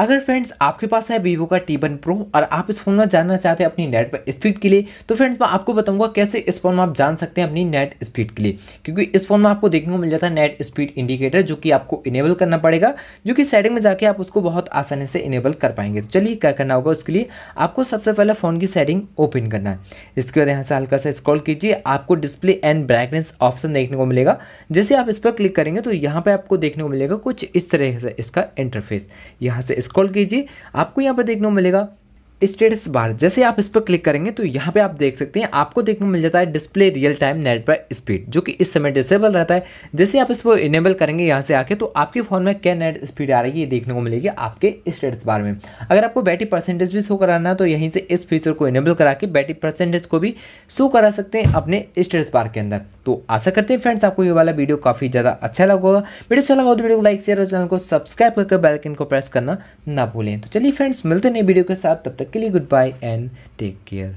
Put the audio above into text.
अगर फ्रेंड्स आपके पास है वीवो का टी वन प्रो और आप इस फोन में जानना चाहते हैं अपनी नेट स्पीड के लिए तो फ्रेंड्स मैं आपको बताऊंगा कैसे इस फोन में आप जान सकते हैं अपनी नेट स्पीड के लिए क्योंकि इस फोन में आपको देखने को मिल जाता है नेट स्पीड इंडिकेटर जो कि आपको इनेबल करना पड़ेगा जो कि सेटिंग में जाके आप उसको बहुत आसानी से इनेबल कर पाएंगे तो चलिए क्या करना होगा उसके लिए आपको सबसे पहले फ़ोन की सेटिंग ओपन करना है इसके बाद यहाँ से हल्का सा स्क्रॉल कीजिए आपको डिस्प्ले एंड ब्राइटनेस ऑप्शन देखने को मिलेगा जैसे आप इस पर क्लिक करेंगे तो यहाँ पर आपको देखने को मिलेगा कुछ इस तरह से इसका इंटरफेस यहाँ से स्क्रॉल कीजिए आपको यहाँ पर देखने को मिलेगा स्टेटस बार जैसे आप इस पर क्लिक करेंगे तो यहाँ पे आप देख सकते हैं आपको देखने को मिल जाता है display real time network speed जो कि इस समय डिसेबल रहता है जैसे आप इसको इनेबल करेंगे यहाँ से आके तो आपके फ़ोन में क्या नेट स्पीड आ रही है ये देखने को मिलेगी आपके स्टेटस बार में अगर आपको बैटरी परसेंटेज भी शो कराना है तो यहीं से इस फीचर को इनेबल करा के बैटरी परसेंटेज को भी शो करा सकते हैं अपने स्टेटस बार के अंदर तो आशा करते हैं फ्रेंड्स आपको ये वाला वीडियो काफ़ी ज़्यादा अच्छा लगा होगा वीडियो अच्छा लगा तो वीडियो को लाइक शेयर और चैनल को सब्सक्राइब करके बेलकिन को प्रेस करना ना भूलें तो चलिए फ्रेंड्स मिलते नहीं वीडियो के साथ तब तक click goodbye and take care